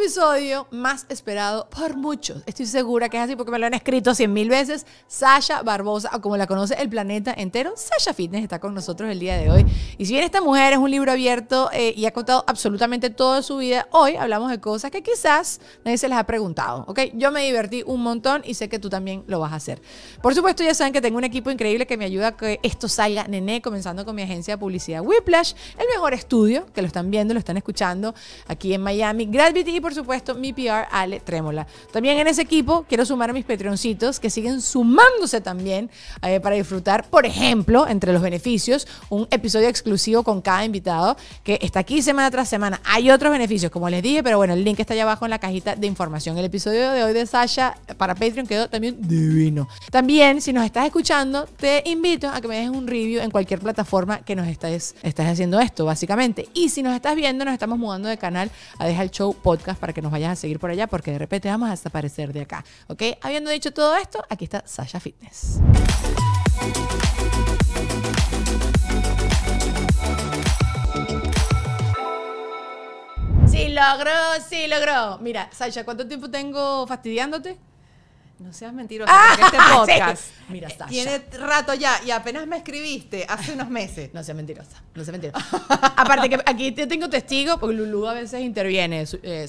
episodio más esperado por muchos. Estoy segura que es así porque me lo han escrito cien mil veces. Sasha Barbosa, o como la conoce el planeta entero, Sasha Fitness está con nosotros el día de hoy. Y si bien esta mujer es un libro abierto eh, y ha contado absolutamente toda su vida, hoy hablamos de cosas que quizás nadie se les ha preguntado. ¿ok? Yo me divertí un montón y sé que tú también lo vas a hacer. Por supuesto, ya saben que tengo un equipo increíble que me ayuda a que esto salga nené, comenzando con mi agencia de publicidad Whiplash, el mejor estudio, que lo están viendo, lo están escuchando aquí en Miami, Gravity y por supuesto, mi PR Ale Trémola. También en ese equipo quiero sumar a mis Patreoncitos que siguen sumándose también eh, para disfrutar, por ejemplo, entre los beneficios, un episodio exclusivo con cada invitado que está aquí semana tras semana. Hay otros beneficios, como les dije, pero bueno, el link está allá abajo en la cajita de información. El episodio de hoy de Sasha eh, para Patreon quedó también divino. También, si nos estás escuchando, te invito a que me dejes un review en cualquier plataforma que nos estés, estés haciendo esto, básicamente. Y si nos estás viendo, nos estamos mudando de canal a Deja el Show Podcast para que nos vayas a seguir por allá porque de repente vamos a desaparecer de acá. ¿Ok? Habiendo dicho todo esto, aquí está Sasha Fitness. Sí logró, sí logró. Mira, Sasha, ¿cuánto tiempo tengo fastidiándote? No seas mentirosa, ah, este podcast Mira, Sasha. tiene rato ya y apenas me escribiste hace unos meses. No seas mentirosa, no seas mentirosa. Aparte que aquí te tengo testigo, porque Lulu a veces interviene, eh,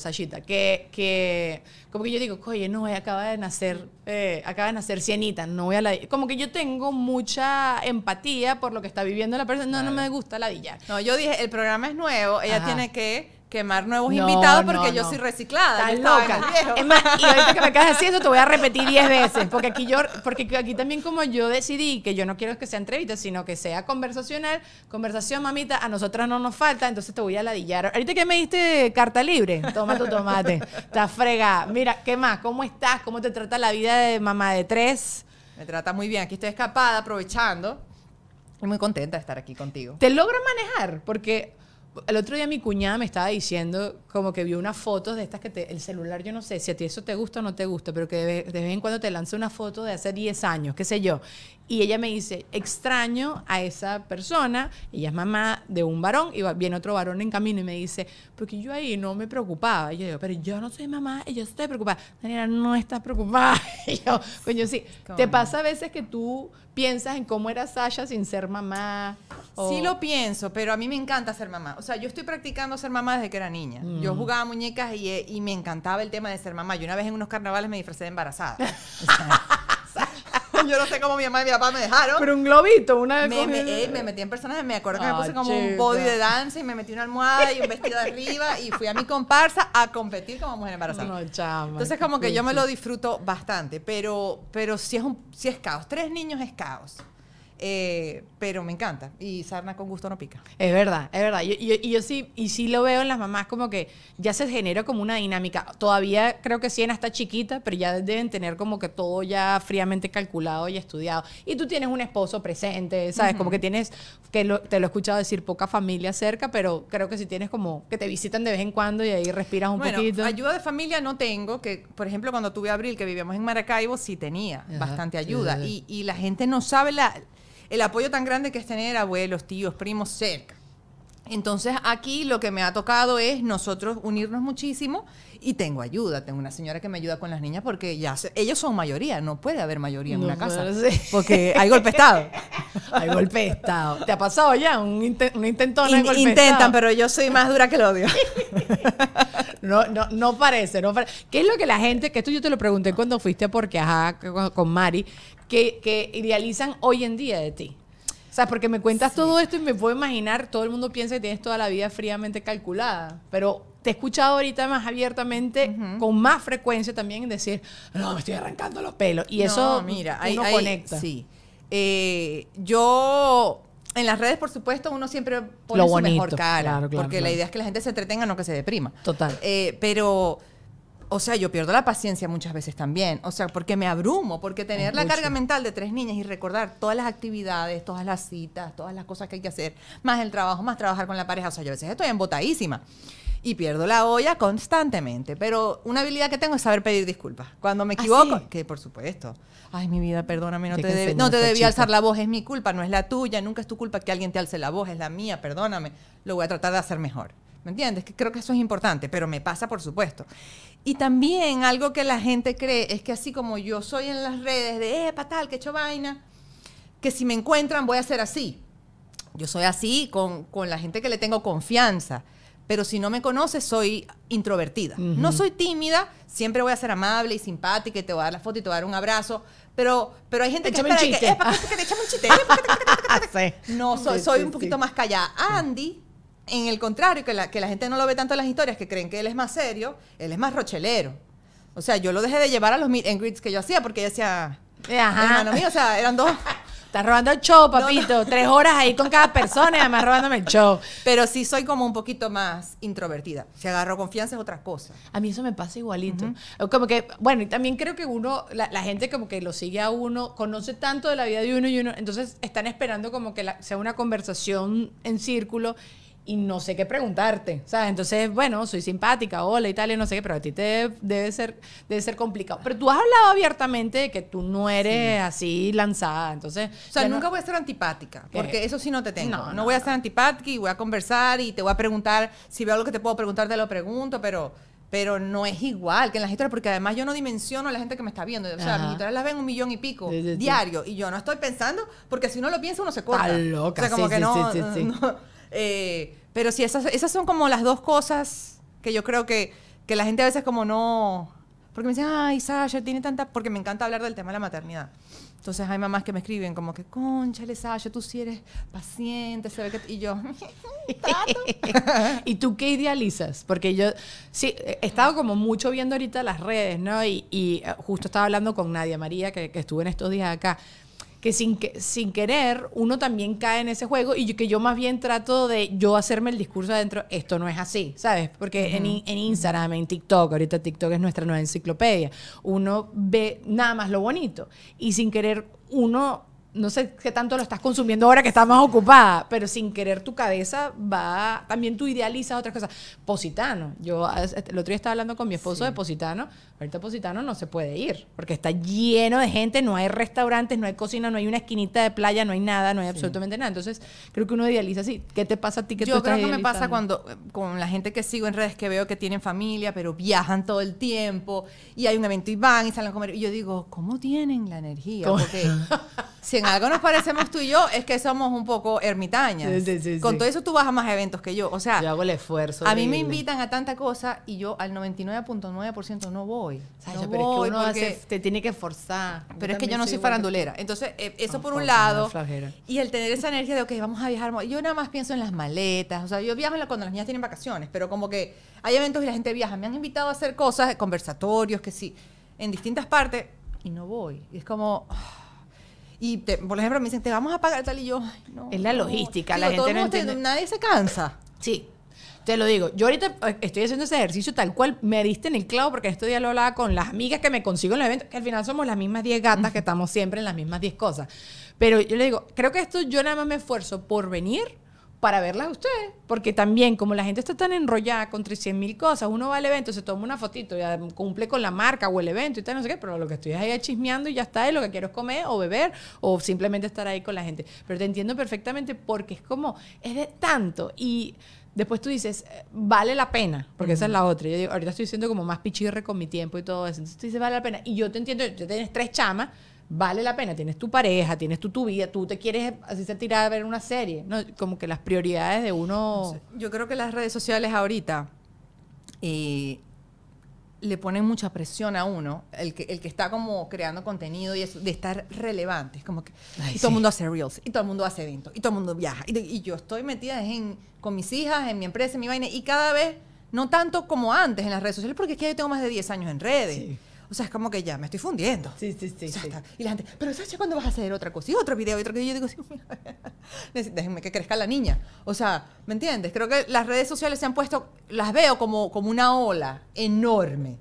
que, como que yo digo, oye, no, eh, acaba de nacer, eh, acaba de nacer Cienita, no voy a la... Como que yo tengo mucha empatía por lo que está viviendo la persona, no, no me gusta la villa. No, yo dije, el programa es nuevo, ella tiene que quemar nuevos invitados porque yo soy reciclada. Estás loca. Es más, y ahorita que me acabas haciendo eso, te voy a repetir 10 veces. Porque aquí yo, porque aquí también como yo decidí que yo no quiero que sea entrevista, sino que sea conversacional, conversación, mamita, a nosotras no nos falta, entonces te voy a ladillar. Ahorita que me diste carta libre, toma tu tomate. está fregada. Mira, ¿qué más? ¿Cómo estás? ¿Cómo te trata la vida de mamá de tres? Me trata muy bien. Aquí estoy escapada, aprovechando. Estoy muy contenta de estar aquí contigo. ¿Te logra manejar? Porque el otro día mi cuñada me estaba diciendo, como que vio unas fotos de estas que te, el celular, yo no sé si a ti eso te gusta o no te gusta, pero que de, de vez en cuando te lanza una foto de hace 10 años, qué sé yo, y ella me dice, extraño a esa persona, ella es mamá de un varón y viene otro varón en camino y me dice, porque yo ahí no me preocupaba. Y yo digo, pero yo no soy mamá y yo estoy preocupada. Daniela, no estás preocupada. Pues yo, sí. ¿Te pasa a veces que tú piensas en cómo era Sasha sin ser mamá? Sí lo pienso, pero a mí me encanta ser mamá. O sea, yo estoy practicando ser mamá desde que era niña. Yo mm. jugaba muñecas eh, y, me encantaba el tema de ser mamá. Y una vez en unos carnavales me disfrazé de embarazada. O yo no sé cómo mi mamá y mi papá me dejaron. Pero un globito, una de me, eh, me, metí en personajes, me acuerdo que me ah, puse como un body de danza y me metí una almohada y un vestido arriba y fui a mi comparsa a competir como mujer embarazada. No, Entonces como que yo me lo disfruto bastante, pero, pero si es si es caos, tres niños es caos. Eh, pero me encanta. Y sarna con gusto no pica. Es verdad, es verdad. Y yo, sí, y sí lo veo en las mamás como que ya se genera como una dinámica. Todavía creo que Siena está chiquita, pero ya deben tener como que todo ya fríamente calculado y estudiado. Y tú tienes un esposo presente, ¿sabes? Como que tienes, que te lo he escuchado decir, poca familia cerca, pero creo que si sí tienes como que te visitan de vez en cuando y ahí respiras un bueno, poquito. Ayuda de familia no tengo, que por ejemplo cuando tuve Abril, que vivíamos en Maracaibo, sí tenía bastante ayuda. y, y la gente no sabe la el apoyo tan grande que es tener abuelos, tíos, primos cerca. Entonces aquí lo que me ha tocado es nosotros unirnos muchísimo y tengo ayuda. Tengo una señora que me ayuda con las niñas porque ya ellos son mayoría, no puede haber mayoría en una casa. Porque hay golpe Estado. hay golpe Estado. ¿Te ha pasado ya un, intento? un Intentan, pero yo soy más dura que el odio. no, no, no parece, no ¿Qué es lo que la gente, que esto yo te lo pregunté cuando fuiste porque ajá, con Mari, que, idealizan hoy en día de ti. O sea, porque me cuentas todo esto y me puedo imaginar, todo el mundo piensa que tienes toda la vida fríamente calculada, pero te he escuchado ahorita más abiertamente, con más frecuencia también, en decir, no, me estoy arrancando los pelos. Y eso mira, uno conecta. sí. Eh, yo, en las redes, por supuesto, uno siempre pone su mejor cara, porque la idea es que la gente se entretenga, no que se deprima. Total. Eh, pero o sea, yo pierdo la paciencia muchas veces también. O sea, porque me abrumo, porque tener la carga mental de tres niñas y recordar todas las actividades, todas las citas, todas las cosas que hay que hacer, más el trabajo, más trabajar con la pareja. O sea, yo a veces estoy embotadísima y pierdo la olla constantemente. Pero una habilidad que tengo es saber pedir disculpas. Cuando me ¿Ah, equivoco, que por supuesto, ay, mi vida, perdóname, no te, deb no te debí alzar la voz, es mi culpa, no es la tuya, nunca es tu culpa que alguien te alce la voz, es la mía, perdóname, lo voy a tratar de hacer mejor. ¿Me entiendes? Que creo que eso es importante, pero me pasa, por supuesto. Y también algo que la gente cree es que así como yo soy en las redes de, eh, patal, que he hecho vaina, que si me encuentran voy a ser así. Yo soy así con, con, la gente que le tengo confianza, pero si no me conoces soy introvertida. No soy tímida, siempre voy a ser amable y simpática y te voy a dar la foto y te voy a dar un abrazo, pero, pero hay gente que te un No, soy, soy un poquito más callada. Andy en el contrario, que la, que la gente no lo ve tanto en las historias, que creen que él es más serio, él es más rochelero. O sea, yo lo dejé de llevar a los meet and greets que yo hacía porque ella decía, eh, hermano mío, o sea, eran dos. Estás robando el show, papito. Tres horas ahí con cada persona y además robándome el show. Pero sí soy como un poquito más introvertida. se agarro confianza en otras cosas A mí eso me pasa igualito. Como que, bueno, y también creo que uno, la, gente como que lo sigue a uno, conoce tanto de la vida de uno y uno, entonces están esperando como que sea una conversación en círculo y no sé qué preguntarte. O sea, Entonces, bueno, soy simpática, hola Italia, no sé qué, pero a ti te debe ser, debe ser complicado. Pero tú has hablado abiertamente de que tú no eres así lanzada. Entonces, o sea, nunca voy a ser antipática, porque eso sí no te tengo. No, no, voy a ser antipática y voy a conversar y te voy a preguntar. Si veo algo que te puedo preguntar, te lo pregunto, pero pero no es igual que en las historias, porque además yo no dimensiono a la gente que me está viendo. O sea, las mis historias las ven un millón y pico diario, y yo no estoy pensando, porque si uno lo piensa, uno se corta. Está loca. O sea, como que no. no eh, pero sí, esas, esas son como las dos cosas que yo creo que, que la gente a veces como no... Porque me dicen, ay, Sasha, tiene tanta... Porque me encanta hablar del tema de la maternidad. Entonces hay mamás que me escriben como que, conchale, Sasha, tú sí eres paciente, Y yo, ¿y tú qué idealizas? Porque yo, sí, he estado como mucho viendo ahorita las redes, ¿no? Y, eh, justo estaba hablando con Nadia María, que, que estuvo en estos días acá que sin, que, sin querer uno también cae en ese juego y que yo más bien trato de yo hacerme el discurso adentro, esto no es así, ¿sabes? Porque en, en, Instagram, en TikTok, ahorita TikTok es nuestra nueva enciclopedia, uno ve nada más lo bonito y sin querer uno no sé qué tanto lo estás consumiendo ahora que estás más ocupada, pero sin querer tu cabeza va, también tú idealizas otras cosas. Positano, yo ah, este, el otro día estaba hablando con mi esposo de Positano, ahorita Positano no se puede ir, porque está lleno de gente, no hay restaurantes, no hay cocina, no hay una esquinita de playa, no hay nada, no hay absolutamente nada. Entonces, creo que uno idealiza así. ¿Qué te pasa a ti que yo creo que me pasa cuando eh, con la gente que sigo en redes que veo que tienen familia, pero viajan todo el tiempo y hay un evento y van y salen a comer y yo digo, ¿cómo tienen la energía? Porque en algo nos parecemos tú y yo es que somos un poco ermitañas. Con todo eso tú vas a más eventos que yo. O sea, yo hago el esfuerzo. A mí me invitan a tanta cosa y yo al 99.9% no voy. no pero voy es que uno porque... te tiene que forzar. Pero es que yo no soy farandulera. Entonces, eh, eso por un lado. Y el tener esa energía de, ok, vamos a viajar. Yo nada más pienso en las maletas. O sea, yo viajo cuando las niñas tienen vacaciones, pero como que hay eventos y la gente viaja. Me han invitado a hacer cosas, conversatorios, que sí, en distintas partes, y no voy. Y es como... Ah, y, por ejemplo, me dicen, te vamos a pagar tal y yo. no, es la logística, la gente no entiende. nadie se cansa. Sí. Te lo digo, yo ahorita eh, estoy haciendo ese ejercicio tal cual me diste en el clavo porque estoy día lo hablaba con las amigas que me consigo en los eventos, que al final somos las mismas 10 gatas que estamos siempre en las mismas 10 cosas. Pero yo le digo, creo que esto yo nada más me esfuerzo por venir, para verlas a ustedes. Porque también, como la gente está tan enrollada con 300 mil cosas, uno va al evento, se toma una fotito, ya cumple con la marca o el evento y tal, no sé qué, pero lo que estoy ahí chismeando y ya está, y lo que quiero comer o beber o simplemente estar ahí con la gente. Pero te entiendo perfectamente porque es como, es de tanto y después tú dices, eh, vale la pena, porque esa es la otra. Yo digo, ahorita estoy siendo como más pichirre con mi tiempo y todo eso. Entonces tú dices, vale la pena. Y yo te entiendo, tú tienes tres chamas, vale la pena. Tienes tu pareja, tienes tu, tu vida, tú te quieres así se tirar a ver una serie. No, como que las prioridades de uno. Yo creo que las redes sociales ahorita eh, le ponen mucha presión a uno, el que, el que está como creando contenido y eso, de estar relevante. como que y todo el mundo hace reels, y todo el mundo hace eventos, y todo el mundo viaja. Y, yo estoy metida con mis hijas, en mi empresa, en mi vaina, y cada vez. No tanto como antes en las redes sociales, porque es que yo tengo más de 10 años en redes. Sí o sea, es como que ya me estoy fundiendo. Sí, sí, sí. Y la gente, pero ¿sabes ¿cuándo vas a hacer otra cosa? Y otro video, y otro que yo digo, sí, déjenme que crezca la niña. O sea, ¿me entiendes? Creo que las redes sociales se han puesto, las veo como, como una ola enorme,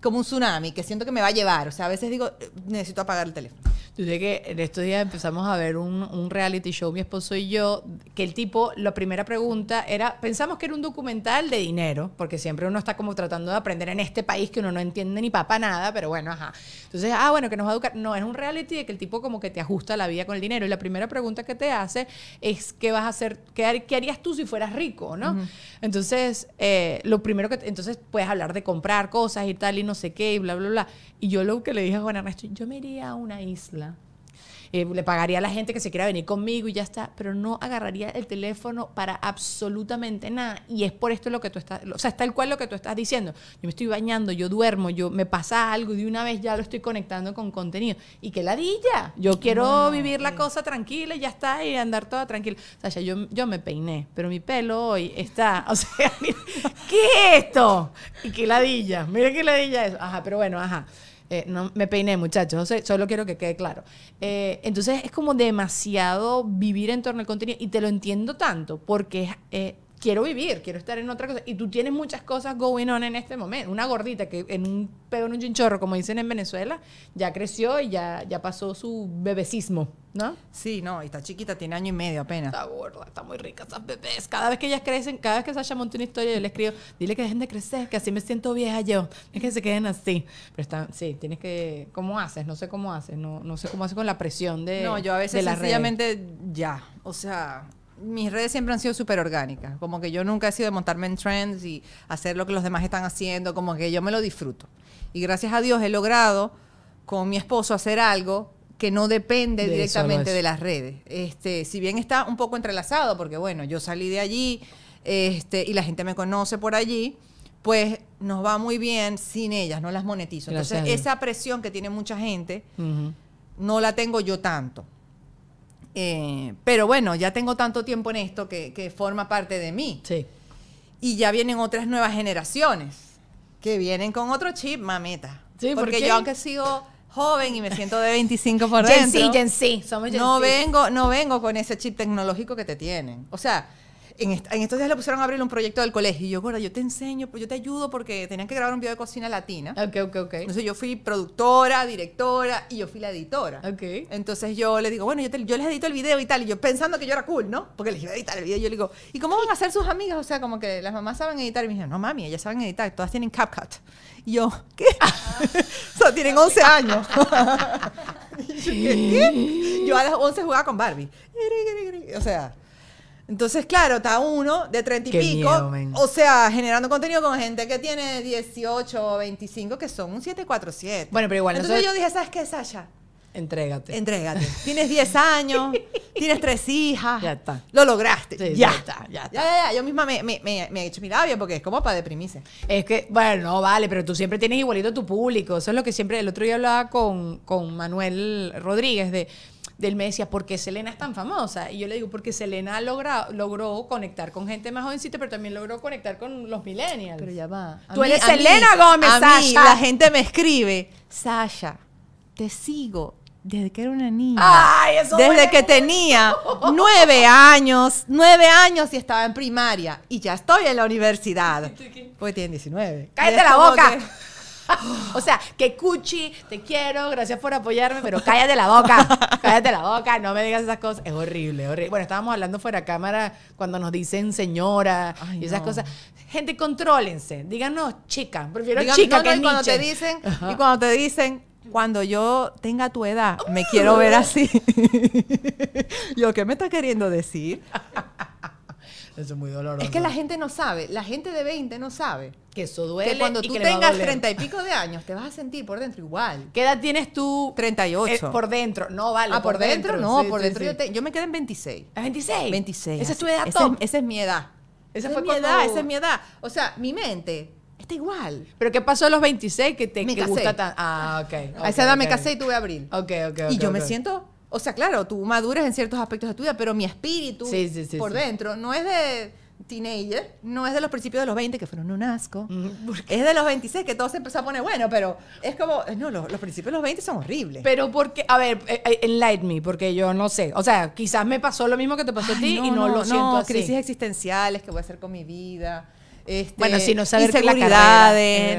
como un tsunami que siento que me va a llevar. O sea, a veces digo, eh, necesito apagar el teléfono. Yo sé que en estos días empezamos a ver un, reality show, mi esposo y yo, que el tipo, la primera pregunta era, pensamos que era un documental de dinero, porque siempre uno está como tratando de aprender en este país que uno no entiende ni papa nada, pero bueno, ajá. Entonces, ah, bueno, que nos va a educar. No, es un reality de que el tipo como que te ajusta la vida con el dinero. Y la primera pregunta que te hace es, ¿qué vas a hacer? ¿Qué, harías tú si fueras rico, no? Entonces, eh, lo primero que, entonces puedes hablar de comprar cosas y tal y no sé qué y bla, bla, bla. Y yo lo que le dije a Juan Ernesto, yo me iría a una isla eh, le pagaría a la gente que se quiera venir conmigo y ya está, pero no agarraría el teléfono para absolutamente nada. Y es por esto lo que tú estás, o sea, tal cual lo que tú estás diciendo. Yo me estoy bañando, yo duermo, yo me pasa algo y de una vez ya lo estoy conectando con contenido. Y que ladilla, yo quiero vivir la cosa tranquila y ya está y andar toda tranquila. O sea, yo, yo me peiné, pero mi pelo hoy está, o sea, ¿qué es esto? Y que ladilla, mira que ladilla es. Ajá, pero bueno, ajá. Eh, no me peiné, muchachos, solo quiero que quede claro. Eh, entonces es como demasiado vivir en torno al contenido y te lo entiendo tanto porque es, eh, quiero vivir, quiero estar en otra cosa. Y tú tienes muchas cosas going on en este momento. Una gordita que en un pedo en un chinchorro, como dicen en Venezuela, ya creció y ya, ya pasó su bebecismo, ¿no? Sí, no, y está chiquita, tiene año y medio apenas. Está gorda, está muy rica esas bebés. Cada vez que ellas crecen, cada vez que se Sasha monta una historia, yo le escribo, dile que dejen de crecer, que así me siento vieja yo. Es que se queden así. Pero están, sí, tienes que... ¿Cómo haces? No sé cómo haces. No, no sé cómo haces con la presión de No, yo a veces sencillamente ya. O sea, mis redes siempre han sido súper orgánicas. Como que yo nunca he sido de montarme en trends y hacer lo que los demás están haciendo. Como que yo me lo disfruto. Y gracias a Dios he logrado con mi esposo hacer algo que no depende directamente de las redes. Este, si bien está un poco entrelazado, porque bueno, yo salí de allí este, y la gente me conoce por allí, pues nos va muy bien sin ellas, no las monetizo. Entonces, esa presión que tiene mucha gente, no la tengo yo tanto. Eh, pero bueno, ya tengo tanto tiempo en esto que, forma parte de mí. Sí. Y ya vienen otras nuevas generaciones que vienen con otro chip, mamita, Sí, porque yo aunque sigo joven y me siento de 25 por dentro. no vengo, no vengo con ese chip tecnológico que te tienen. O sea, en, estos días le pusieron a abrir un proyecto del colegio. Y yo, gorda, yo te enseño, pues, yo te ayudo porque tenían que grabar un video de cocina latina. Ok, ok, ok. Entonces yo fui productora, directora y yo fui la editora. Ok. Entonces yo le digo, bueno, yo, yo les edito el video y tal. Y yo pensando que yo era cool, ¿no? Porque les iba a editar el video. Yo le digo, ¿y cómo van a hacer sus amigas? O sea, como que las mamás saben editar. Y me dicen, no mami, ellas saben editar, todas tienen CapCut. Y yo, ¿qué? o sea, tienen 11 años. yo, ¿Qué? Yo a las 11 jugaba con Barbie. O sea. Entonces, claro, está uno de treinta y pico, o sea, generando contenido con gente que tiene 18 o 25, que son un 747. Bueno, pero igual. Entonces yo dije, ¿sabes qué, Sasha? Entrégate. Entrégate. Tienes 10 años, tienes tres hijas. Ya está. Lo lograste. ya. está, ya está. Ya, ya, ya. Yo misma me, he hecho mi labio porque es como para deprimirse. Es que, bueno, no, vale, pero tú siempre tienes igualito tu público. Eso es lo que siempre, el otro día hablaba con, con Manuel Rodríguez de él me decía, ¿por qué Selena es tan famosa? Y yo le digo, porque Selena logra, logró conectar con gente más jovencita, pero también logró conectar con los millennials. Pero ya va. Tú eres Selena Gómez, a Sasha. Mí, la gente me escribe, Sasha, te sigo desde que era una niña. desde que tenía nueve años, nueve años y estaba en primaria. Y ya estoy en la universidad. Pues tienen 19. ¡Cállate la boca! o sea, que cuchi, te quiero, gracias por apoyarme, pero cállate la boca, cállate la boca, no me digas esas cosas. Es horrible, horrible. Bueno, estábamos hablando fuera de cámara cuando nos dicen señora y esas cosas. Gente, contrólense, díganos chica, prefiero chica que no, y cuando te dicen, y cuando te dicen, cuando yo tenga tu edad, me uh. quiero ver así. yo, ¿qué me está queriendo decir? Eso es muy doloroso. Es que la gente no sabe, la gente de 20 no sabe. Que eso duele. Que cuando tú tengas 30 y pico de años, te vas a sentir por dentro igual. ¿Qué edad tienes tú? 38. Eh, por dentro, no vale. Ah, por, dentro, no, por dentro Yo, me quedé en 26. ¿A 26? 26. Esa es tu edad top. Esa, es mi edad. Esa, fue es mi edad, esa es mi edad. O sea, mi mente está igual. ¿Pero qué pasó a los 26 que te que gusta tan...? Ah, ok. a esa edad me casé y tuve abril. Ok, ok, ok. Y yo me siento o sea, claro, tú maduras en ciertos aspectos de tu vida, pero mi espíritu por dentro no es de teenager, no es de los principios de los 20 que fueron un asco, es de los 26 que todo se empezó a poner bueno, pero es como, eh, no, los, principios de los 20 son horribles. Pero porque, a ver, eh, eh, enlighten me, porque yo no sé, o sea, quizás me pasó lo mismo que te pasó a ti y no, lo siento así. crisis existenciales que voy a hacer con mi vida, este, bueno, si no saber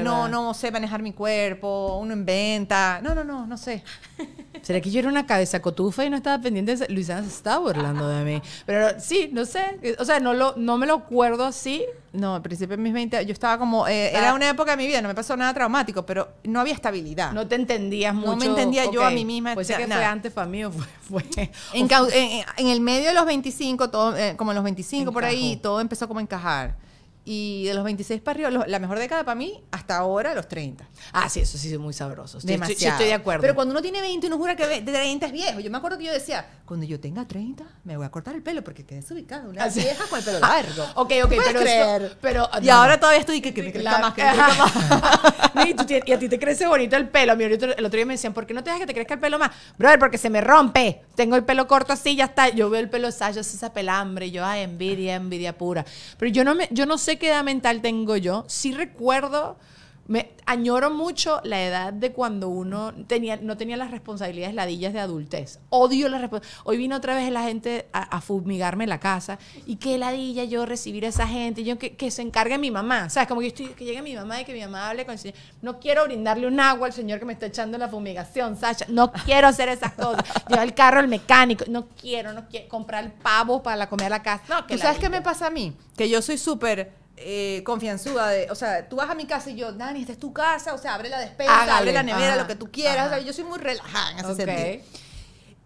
no, no sé manejar mi cuerpo, uno inventa, no, no, no, no sé. ¿Será que yo era una cabeza cotufa y no estaba pendiente? De... Luisana se estaba burlando de mí. Pero sí, no sé, o sea, no, lo, no me lo acuerdo así. No, al principio de mis 20, yo estaba como, eh, era ah. una época de mi vida, no me pasó nada traumático, pero no había estabilidad. No te entendías mucho. No me entendía yo a mí misma. Pues ser que fue antes para mí fue... fue en, en, el medio de los 25, eh, como en los 25 por ahí, todo empezó como a encajar y de los 26 para arriba, la mejor década para mí, hasta ahora, los 30. Ah, sí, eso sí es muy sabroso. Demasiado. estoy de acuerdo. Pero cuando uno tiene 20, uno jura que de 30 es viejo. Yo me acuerdo que yo decía, cuando yo tenga 30, me voy a cortar el pelo porque quedé desubicado. Una ah, vieja con el pelo ah, largo. ok, ok, pero, eso, pero. Ah, y ahora todavía estoy que, que me crezca más, que me más. y, a ti te crece bonito el pelo. el otro día me decían, ¿por qué no te dejas que te crezca el pelo más? Brother, porque se me rompe. Tengo el pelo corto así, ya está. Yo veo el pelo, o esa pelambre. yo, ay, envidia, envidia pura. Pero yo no, me, yo no sé queda mental tengo yo? Sí recuerdo, me añoro mucho la edad de cuando uno tenía, no tenía las responsabilidades ladillas de adultez. Odio las responsabilidades. Hoy vino otra vez la gente a, a, fumigarme la casa y qué ladilla yo recibir a esa gente, yo que, que se encargue mi mamá. ¿Sabes? Como que, estoy, que llegue mi mamá y que mi mamá hable con el señor. No quiero brindarle un agua al señor que me está echando la fumigación, Sasha. No quiero hacer esas cosas. Llevar el carro al mecánico. No quiero, no quiero comprar pavos para la comida a la casa. sabes qué me pasa a mí? Que yo soy súper eh, confianzuda de, o sea, tú vas a mi casa y yo, Dani, esta es tu casa, o sea, abre la despensa, abre la nevera, lo que tú quieras, yo soy muy relajada en ese sentido.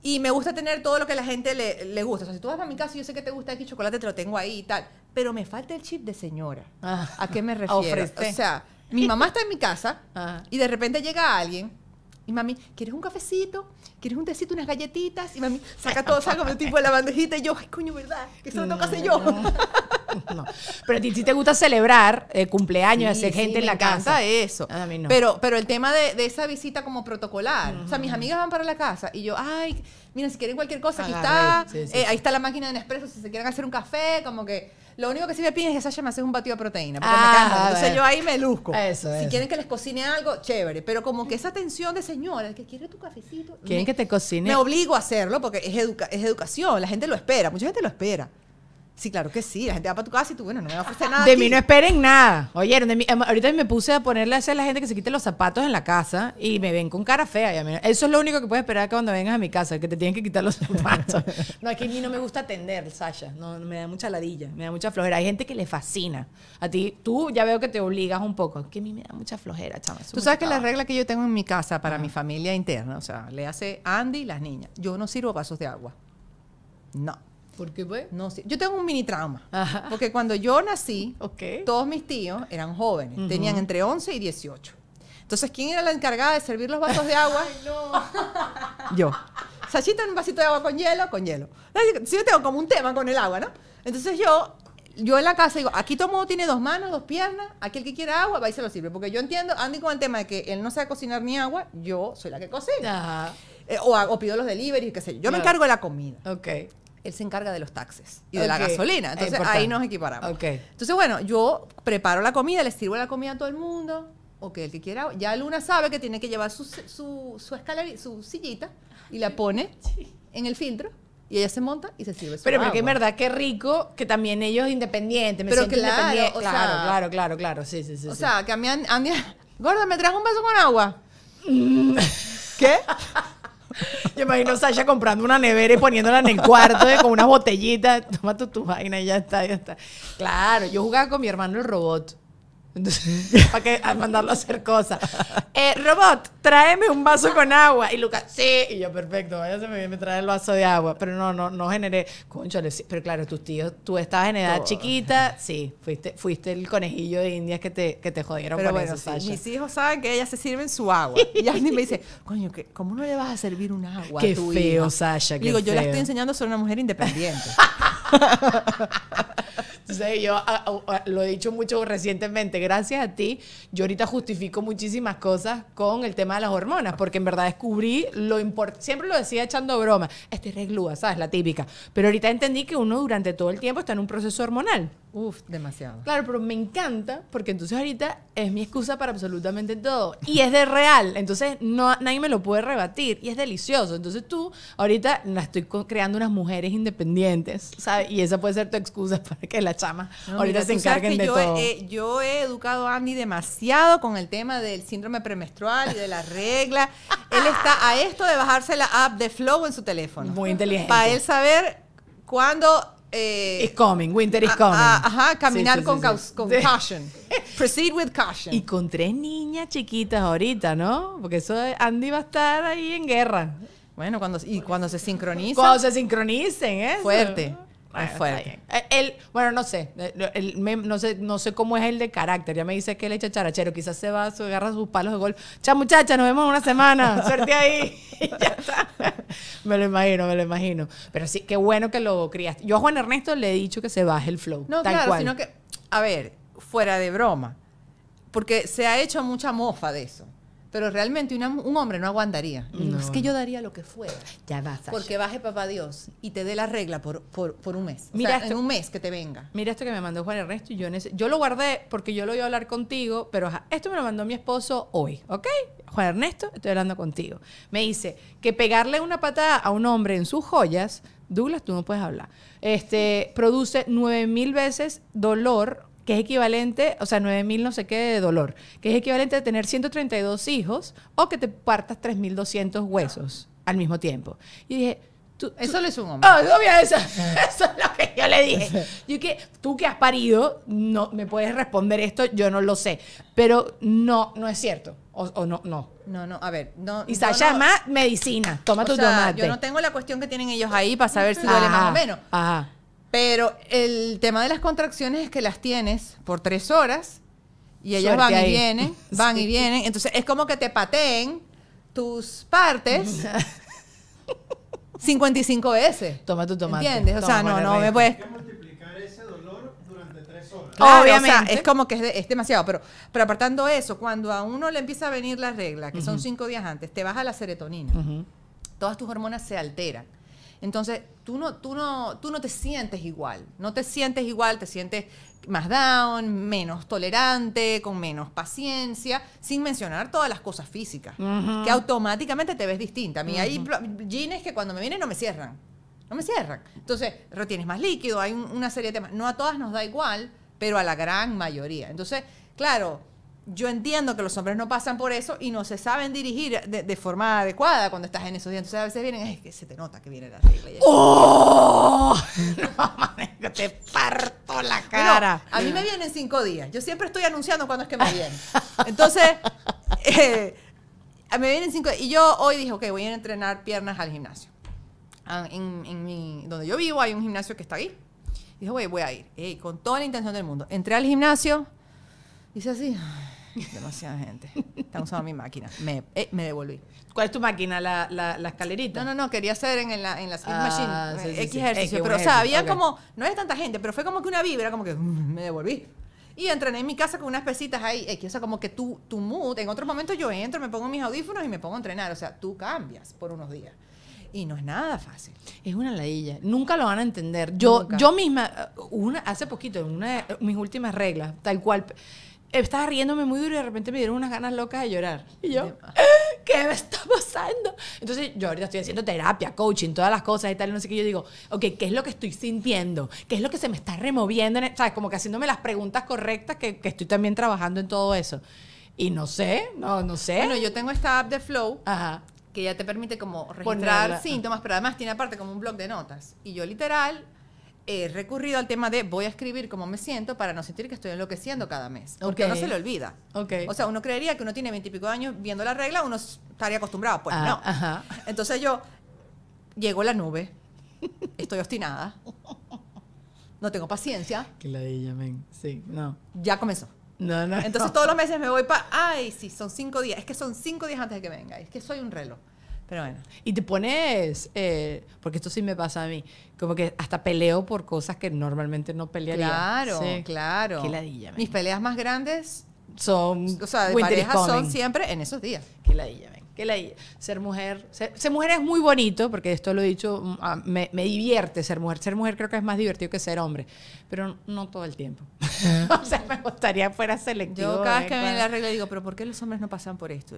Y me gusta tener todo lo que la gente le, gusta. O sea, si tú vas a mi casa y yo sé que te gusta aquí chocolate, te lo tengo ahí y tal. Pero me falta el chip de señora. Ah, ¿A qué me refiero? o sea, mi mamá está en mi casa y de repente llega alguien mami, ¿quieres un cafecito? ¿Quieres un tecito, unas galletitas? Y mami saca todo, saca el tipo de la bandejita y yo, ay, coño, ¿verdad? Que eso no, lo toca yo. Pero a ti sí te gusta celebrar eh, cumpleaños, hacer gente en la casa. eso. A mí no. Pero, pero el tema de, esa visita como protocolar. O sea, mis amigas van para la casa y yo, ay mira si quieren cualquier cosa, aquí está. Eh, ahí está la máquina de Nespresso, si se quieren hacer un café, como que... Lo único que sí me piden es que me hace un batido de proteína. Porque me ah, encanta. Entonces yo ahí me luzco. Eso, si quieren que les cocine algo, chévere. Pero como que esa atención de señora, que quiere tu cafecito. Quieren que te cocine. Me obligo a hacerlo porque es, es educación. La gente lo espera. Mucha gente lo espera. Sí, claro que sí. La gente va para tu casa y tú, bueno, no me va a ofrecer nada. De mí no esperen nada. Oye, em, ahorita me puse a ponerle a hacer la gente que se quite los zapatos en la casa y me ven con cara fea. Y eso es lo único que puedes esperar cuando vengas a mi casa, que te tienen que quitar los zapatos. no, es que a mí no me gusta atender, Sasha. No, me da mucha ladilla, me da mucha flojera. Hay gente que le fascina. A ti, tú ya veo que te obligas un poco. Es que a mí me da mucha flojera, chama. Tú sabes que la regla que yo tengo en mi casa para mi familia interna, o sea, le hace Andy y las niñas. Yo no sirvo vasos de agua. No. ¿Por qué pues? No sé. Yo tengo un mini trauma. Ajá. Porque cuando yo nací, todos mis tíos eran jóvenes. Tenían entre 11 y 18. Entonces, ¿quién era la encargada de servir los vasos de agua? Ay, no. Yo. Sachita en un vasito de agua con hielo, con hielo. Si yo tengo como un tema con el agua, ¿no? Entonces yo, yo en la casa digo, aquí todo mundo tiene dos manos, dos piernas, Aquel que quiera agua, va y se lo sirve. Porque yo entiendo, Andy con el tema de que él no sabe cocinar ni agua, yo soy la que cocina. Ajá. Eh, o, pido los deliveries, qué sé yo. Yo me encargo de la comida. Ok él se encarga de los taxes y de la gasolina. Ah, Entonces ahí nos equiparamos. Entonces, bueno, yo preparo la comida, le sirvo la comida a todo el mundo. O que el que quiera. Ya Luna sabe que tiene que llevar su, su, su, su sillita y la pone en el filtro. Y ella se monta y se sirve su Pero agua. en verdad, qué rico que también ellos independientes. Pero que claro, independiente. claro, claro, claro, claro. Sí, sí, sí. O sea, que a mí Gorda, ¿me traes un vaso con agua? Mm. ¿Qué? Yo imagino Sasha comprando una nevera y poniéndola en el cuarto eh, con unas botellitas. Toma tu, tu vaina y ya está, ya está. Claro, yo jugaba con mi hermano el robot. Entonces, ¿para qué mandarlo a hacer cosas? Eh, robot, tráeme un vaso con agua. Y Lucas, sí. Y yo, perfecto, váyase, me, me trae el vaso de agua. Pero no, no, no generé. Conchale, Pero claro, tus tíos, tú estabas en edad chiquita, sí. Fuiste, fuiste el conejillo de indias que te, jodieron Pero con bueno, eso, Mis hijos saben que ellas se sirven su agua. Y alguien me dice, coño, ¿cómo no le vas a servir un agua? a tu feo, Sasha. Digo, yo la estoy enseñando a ser una mujer independiente. yo lo he dicho mucho recientemente gracias a ti, yo ahorita justifico muchísimas cosas con el tema de las hormonas, porque en verdad descubrí lo importante, siempre lo decía echando broma, este es reglúa, ¿sabes? La típica. Pero ahorita entendí que uno durante todo el tiempo está en un proceso hormonal. Uf, demasiado. Claro, pero me encanta porque entonces ahorita es mi excusa para absolutamente todo. Y es de real, entonces no, nadie me lo puede rebatir y es delicioso. Entonces tú, ahorita la estoy creando unas mujeres independientes, ¿sabes? Y esa puede ser tu excusa para que la chama ahorita se encarguen de yo todo. He, eh, yo he educado a Andy demasiado con el tema del síndrome premenstrual y de la regla. él está a esto de bajarse la app de Flow en su teléfono. Muy inteligente. Para él saber cuándo es eh, coming, winter is ah, ah, coming. ajá, caminar con, caution. Proceed with caution. Y con tres niñas chiquitas ahorita, ¿no? Porque eso Andy va a estar ahí en guerra. Bueno, cuando, y cuando se sincronicen. Cuando se sincronicen, ¿eh? Fuerte. Bueno, eh, bueno, no sé, eh, no sé, no sé cómo es el de carácter. Ya me dice que él echa charachero, quizás se va, agarra sus palos de gol. cha muchacha, nos vemos en una semana. Suerte ahí. ya está. Me lo imagino, me lo imagino. Pero sí, qué bueno que lo criaste. Yo a Juan Ernesto le he dicho que se baje el flow. No, claro, sino que, a ver, fuera de broma, porque se ha hecho mucha mofa de eso. Pero realmente un hombre no aguantaría. No. Es que yo daría lo que fuera. Ya basta. Porque baje papá Dios y te dé la regla por, un mes. mira sea, en un mes que te venga. Mira esto que me mandó Juan Ernesto. Y yo, yo lo guardé porque yo lo voy a hablar contigo, pero esto me lo mandó mi esposo hoy, ¿ok? Juan Ernesto, estoy hablando contigo. Me dice que pegarle una patada a un hombre en sus joyas, Douglas, tú no puedes hablar, este, produce nueve mil veces dolor que es equivalente, o sea, 9.000 no sé qué de dolor, que es equivalente a tener 132 hijos o que te partas 3.200 huesos al mismo tiempo. Y dije, Tú, eso le es un hombre. Ah, eso, eso, es lo que yo le dije. Yo que tú que has parido, no me puedes responder esto, yo no lo sé. Pero no, no es cierto. O, no, no. No, no, a ver. No, y se llama medicina. Toma tu tomate. Yo no tengo la cuestión que tienen ellos ahí para saber si duele más o menos. Ajá. Pero el tema de las contracciones es que las tienes por tres horas y ellas van y vienen, van y vienen. Entonces es como que te pateen tus partes 55 veces. Toma tu tomate. ¿Entiendes? o sea, no, no me puedes. multiplicar ese dolor durante tres horas. Obviamente. es como que es, demasiado. Pero, pero apartando eso, cuando a uno le empieza a venir la regla, que son cinco días antes, te baja la serotonina. Todas tus hormonas se alteran entonces, tú no, tú, no, tú no te sientes igual, no te sientes igual, te sientes más down, menos tolerante, con menos paciencia, sin mencionar todas las cosas físicas, que automáticamente te ves distinta. A mí hay jeans que cuando me vienen no me cierran, no me cierran. Entonces, retienes más líquido, hay una serie de temas. No a todas nos da igual, pero a la gran mayoría. Entonces, claro, yo entiendo que los hombres no pasan por eso y no se saben dirigir de, forma adecuada cuando estás en esos días. Entonces a veces vienen, es que se te nota que viene la regla. ¡Oh! te parto la cara. a mí mm. me vienen cinco días. Yo siempre estoy anunciando cuando es que me vienen. Entonces, eh, me vienen cinco días. Y yo hoy dije, ok, voy a entrenar piernas al gimnasio. Ah, en, donde yo vivo hay un gimnasio que está ahí. dijo voy, voy a ir. con toda la intención del mundo. Entré al gimnasio Hice así. Demasiada gente. Están usando mi máquina. Eh, me, devolví. ¿Cuál es tu máquina? ¿La, escalerita? No, no, no. Quería hacer en, la, en la ah, eh, eh, ejercicio. pero, o sea, había como. No es tanta gente, pero fue como que una vibra, como que me devolví. Y entrené en mi casa con unas pesitas ahí. que o sea, como que tu, tu mood. En otros momentos yo entro, me pongo mis audífonos y me pongo a entrenar. O sea, tú cambias por unos días. Y no es nada fácil. Es una ladilla. Nunca lo van a entender. Yo, yo misma, hace poquito, en una de mis últimas reglas, tal cual estaba riéndome muy duro y de repente me dieron unas ganas locas de llorar. Y yo, ¿qué me está pasando? Entonces, yo ahorita estoy haciendo terapia, coaching, todas las cosas y tal, y no sé qué. Yo digo, ok, ¿qué es lo que estoy sintiendo? ¿Qué es lo que se me está removiendo? O e-? Como que haciéndome las preguntas correctas que, que, estoy también trabajando en todo eso. Y no sé, no, no sé. Bueno, yo tengo esta app de Flow. que ya te permite como registrar síntomas, pero además tiene aparte como un blog de notas. Y yo literal he recurrido al tema de voy a escribir cómo me siento para no sentir que estoy enloqueciendo cada mes. Porque no se le olvida. Okay. O sea, uno creería que uno tiene veintipico años viendo la regla, uno estaría acostumbrado. Pues ah, no. Entonces yo llego a la nube, estoy obstinada, no tengo paciencia. Que la men. Sí, no. Ya comenzó. No, no. Entonces todos los meses me voy para, ay, sí, son cinco días. Es que son cinco días antes de que venga. Es que soy un reloj. Pero bueno. Y te pones, eh, porque esto sí me pasa a mí, como que hasta peleo por cosas que normalmente no pelearía. Claro, claro. Qué Mis peleas más grandes son, o sea, de pareja son siempre en esos días. Qué ladilla que la, ser mujer, ser, mujer es muy bonito, porque esto lo he dicho, mm, ah, me, divierte ser mujer. Ser mujer creo que es más divertido que ser hombre, pero no todo el tiempo. o sea, me gustaría fuera selectivo. Yo cada vez que me la regla digo, pero ¿por qué los hombres no pasan por esto?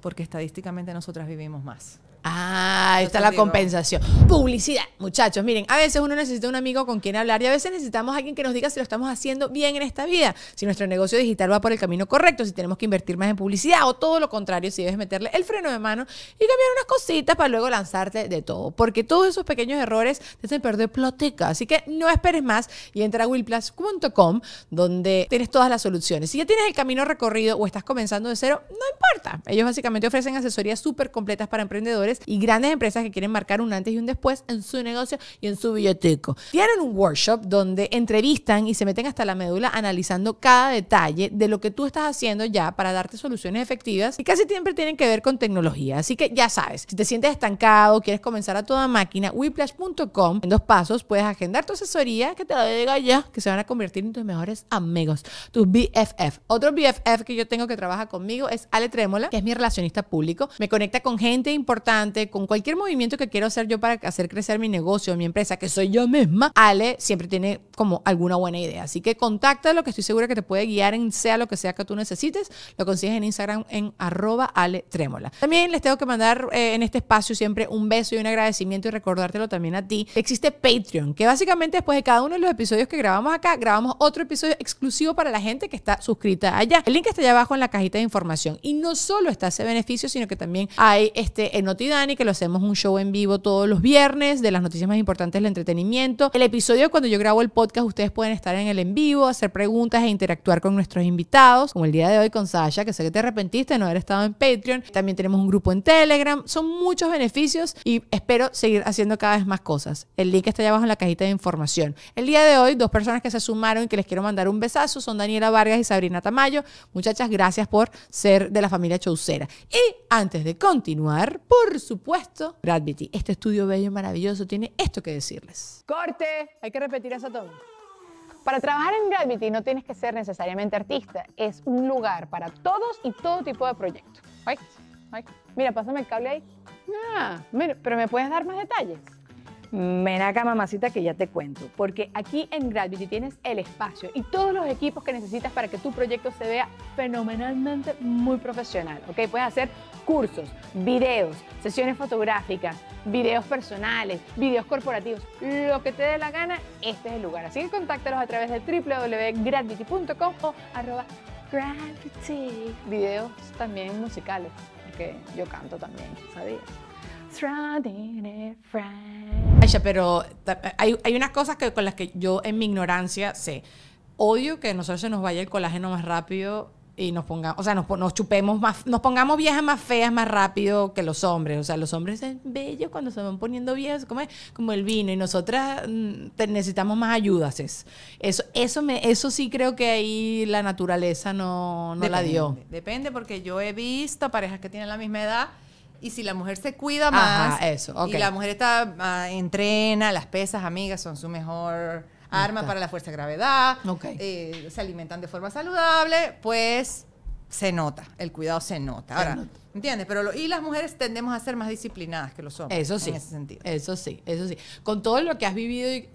porque estadísticamente nosotras vivimos más. Ah, está la compensación. Publicidad, muchachos. Miren, a veces uno necesita un amigo con quien hablar y a veces necesitamos a alguien que nos diga si lo estamos haciendo bien en esta vida, si nuestro negocio digital va por el camino correcto, si tenemos que invertir más en publicidad o todo lo contrario, si debes meterle el freno de mano y cambiar unas cositas para luego lanzarte de todo. Porque todos esos pequeños errores te hacen perder plática Así que no esperes más y entra a willplus.com donde tienes todas las soluciones. Si ya tienes el camino recorrido o estás comenzando de cero, no importa. Ellos básicamente ofrecen asesorías súper completas para emprendedores y grandes empresas que quieren marcar un antes y un después en su negocio y en su billetico. Tienen un workshop donde entrevistan y se meten hasta la médula analizando cada detalle de lo que tú estás haciendo ya para darte soluciones efectivas y casi siempre tienen que ver con tecnología. Así que ya sabes, si te sientes estancado, quieres comenzar a toda máquina, whiplash.com, en dos pasos puedes agendar tu asesoría que te la llega ya, que se van a convertir en tus mejores amigos, tus BFF. Otro BFF que yo tengo que trabaja conmigo es Ale Trémola, que es mi relacionista público. Me conecta con gente importante con cualquier movimiento que quiero hacer yo para hacer crecer mi negocio, mi empresa, que soy yo misma, Ale siempre tiene como alguna buena idea. Así que contacta lo que estoy segura que te puede guiar en sea lo que sea que tú necesites. Lo consigues en Instagram en arroba Ale Trémola. También les tengo que mandar eh, en este espacio siempre un beso y un agradecimiento y recordártelo también a ti. Existe Patreon, que básicamente después de cada uno de los episodios que grabamos acá, grabamos otro episodio exclusivo para la gente que está suscrita allá. El link está allá abajo en la cajita de información. Y no solo está ese beneficio, sino que también hay este, noticias Dani, que lo hacemos un show en vivo todos los viernes de las noticias más importantes del entretenimiento. El episodio cuando yo grabo el podcast, ustedes pueden estar en el en vivo, hacer preguntas e interactuar con nuestros invitados, como el día de hoy con Sasha, que sé que te arrepentiste de no haber estado en Patreon. También tenemos un grupo en Telegram. Son muchos beneficios y espero seguir haciendo cada vez más cosas. El link está allá abajo en la cajita de información. El día de hoy, dos personas que se sumaron y que les quiero mandar un besazo son Daniela Vargas y Sabrina Tamayo. Muchachas, gracias por ser de la familia Chaucera. Y antes de continuar, por supuesto, Gravity, Este estudio bello, y maravilloso, tiene esto que decirles. ¡Corte! Hay que repetir eso, todo. Para trabajar en Gravity no tienes que ser necesariamente artista, es un lugar para todos y todo tipo de proyectos. Mira, pásame el cable ahí. Ah, pero ¿me puedes dar más detalles? Ven acá, mamacita, que ya te cuento. Porque aquí en Gravity tienes el espacio y todos los equipos que necesitas para que tu proyecto se vea fenomenalmente muy profesional. ¿ok? Puedes hacer cursos, videos, sesiones fotográficas, videos personales, videos corporativos, lo que te dé la gana, este es el lugar. Así que contáctalos a través de www.gravity.com o arroba gravity. Videos también musicales, porque yo canto también, ¿sabías? Aisha, pero hay, unas cosas que, con las que yo en mi ignorancia sé. Odio que nosotros se nos vaya el colágeno más rápido y nos pongamos, o sea, nos, nos, chupemos más, nos pongamos viejas más feas más rápido que los hombres. O sea, los hombres son bellos cuando se van poniendo viejas, como, como el vino, y nosotras mm, necesitamos más ayudas. Eso, eso, me, eso sí creo que ahí la naturaleza no, la dio. Depende, porque yo he visto parejas que tienen la misma edad y si la mujer se cuida más, eso, y la mujer está ah, entrena, las pesas, amigas, son su mejor arma para la fuerza de gravedad, eh, se alimentan de forma saludable, pues se nota, el cuidado se nota. Ahora, ¿entiendes? Pero y las mujeres tendemos a ser más disciplinadas que los hombres. Eso sí. En ese sentido. Eso sí, eso sí. Con todo lo que has vivido y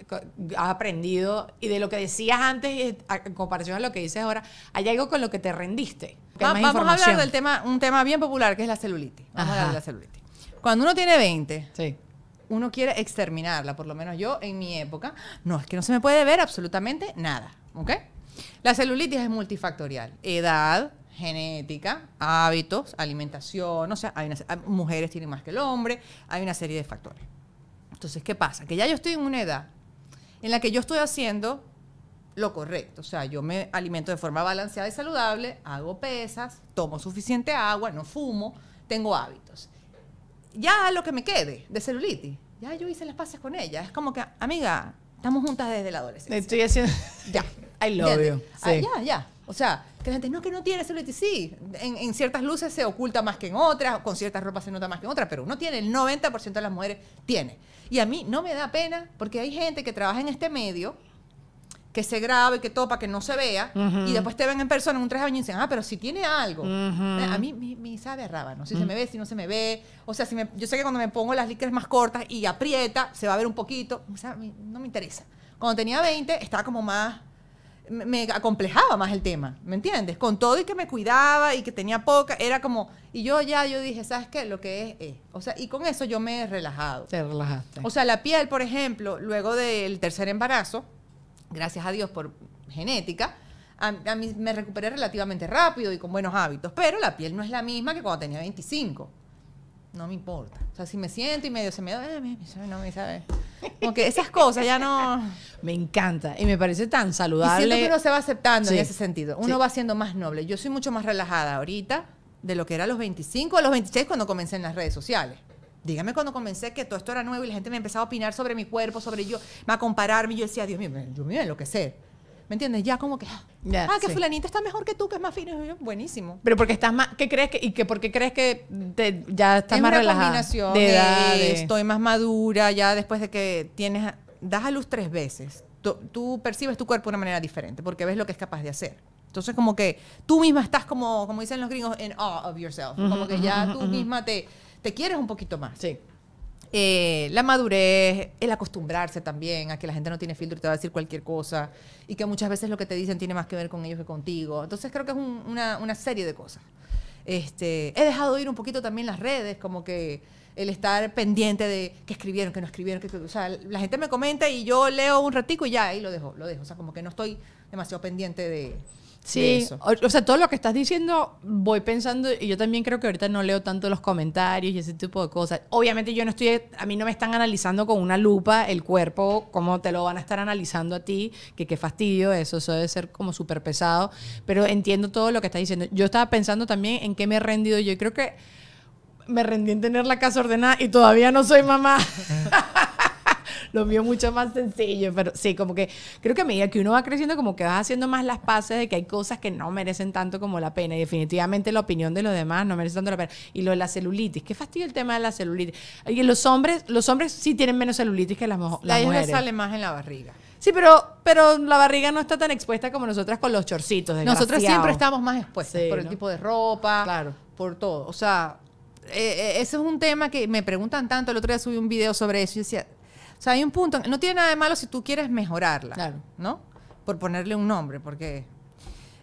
has aprendido y de lo que decías antes eh, en comparación a lo que dices ahora, ¿hay algo con lo que te rendiste? Ah, vamos a hablar del tema, un tema bien popular que es la celulitis. Vamos a hablar de la celulitis. Cuando uno tiene 20, uno quiere exterminarla, por lo menos yo en mi época, no, es que no se me puede ver absolutamente nada, ¿ok? La celulitis es multifactorial, edad, genética, hábitos, alimentación, o sea, ah, mujeres tienen más que el hombre, hay una serie de factores. Entonces, ¿qué pasa? Que ya yo estoy en una edad en la que yo estoy haciendo lo correcto, o sea, yo me alimento de forma balanceada y saludable, hago pesas, tomo suficiente agua, no fumo, tengo hábitos. Ya lo que me quede de celulitis, ya yo hice las paces con ella, es como que, amiga, estamos juntas desde la adolescencia. Estoy haciendo... Ya. I love ah, ya, ya. O sea, que la gente, no, que no tiene celulitis, sí. En, ciertas luces se oculta más que en otras, con ciertas ropas se nota más que en otras, pero uno tiene, el 90% de las mujeres tiene. Y a mí no me da pena, porque hay gente que trabaja en este medio, que se graba y que topa, que no se vea, y después te ven en persona en un tres años y dicen, ah, pero si tiene algo. Eh, a mí me, sabe a rábano, si se mm. me ve, si no se me ve. O sea, si yo sé que cuando me pongo las licras más cortas y aprieta, se va a ver un poquito. O sea, no me interesa. Cuando tenía 20, estaba como más me acomplejaba más el tema, ¿me entiendes? Con todo y que me cuidaba y que tenía poca, era como, y yo ya, yo dije, ¿sabes qué? Lo que es, es. O sea, y con eso yo me he relajado. Te relajaste. O sea, la piel, por ejemplo, luego del tercer embarazo, gracias a Dios por genética, a, a mí me recuperé relativamente rápido y con buenos hábitos, pero la piel no es la misma que cuando tenía 25 no me importa. O sea, si me siento y medio se me da, eh, no me sabe. Como esas cosas ya no. Me encanta y me parece tan saludable. Y que uno se va aceptando en ese sentido. Uno va siendo más noble. Yo soy mucho más relajada ahorita de lo que era a los 25 a los 26 cuando comencé en las redes sociales. Dígame cuando comencé que todo esto era nuevo y la gente me empezaba a opinar sobre mi cuerpo, sobre yo, a compararme. Y yo decía, Dios mío, yo me lo que sé ¿Me entiendes? Ya como que. ah, que fulanita está mejor que tú, que es más fino. buenísimo. Pero porque estás más. ¿Qué crees que.? ¿Y que por qué crees que ya estás más relajada? de, Estoy más madura, ya después de que tienes. Das a luz tres veces. Tú, percibes tu cuerpo de una manera diferente porque ves lo que es capaz de hacer. Entonces, como que tú misma estás como, como dicen los gringos, en awe of yourself. Como que ya tú misma te, te quieres un poquito más. Sí. Eh, la madurez, el acostumbrarse también a que la gente no tiene filtro y te va a decir cualquier cosa y que muchas veces lo que te dicen tiene más que ver con ellos que contigo. Entonces creo que es una, serie de cosas. Este, he dejado ir un poquito también las redes, como que el estar pendiente de que escribieron, que no escribieron, que, o la gente me comenta y yo leo un ratico y ya, ahí lo dejo, lo dejo. O sea, como que no estoy demasiado pendiente de, Sí, o, sea, todo lo que estás diciendo voy pensando y yo también creo que ahorita no leo tanto los comentarios y ese tipo de cosas. Obviamente yo no estoy, a mí no me están analizando con una lupa el cuerpo, cómo te lo van a estar analizando a ti, que qué fastidio eso, eso debe ser como súper pesado, pero entiendo todo lo que estás diciendo. Yo estaba pensando también en qué me he rendido, yo creo que me rendí en tener la casa ordenada y todavía no soy mamá. lo mío mucho más sencillo, pero sí, como que creo que a medida que uno va creciendo, como que vas haciendo más las paces de que hay cosas que no merecen tanto como la pena y definitivamente la opinión de los demás no merece tanto la pena. Y lo de la celulitis, qué fastidio el tema de la celulitis. Y los hombres, los hombres sí tienen menos celulitis que las, mujeres. la mujeres. les sale más en la barriga. Sí, pero, pero la barriga no está tan expuesta como nosotras con los chorcitos. Nosotras siempre estamos más expuestas por el tipo de ropa, claro. por todo. O sea, eh, eh, ese es un tema que me preguntan tanto. El otro día subí un video sobre eso y decía, sea, hay un punto, no tiene nada de malo si tú quieres mejorarla, ¿no? Por ponerle un nombre, porque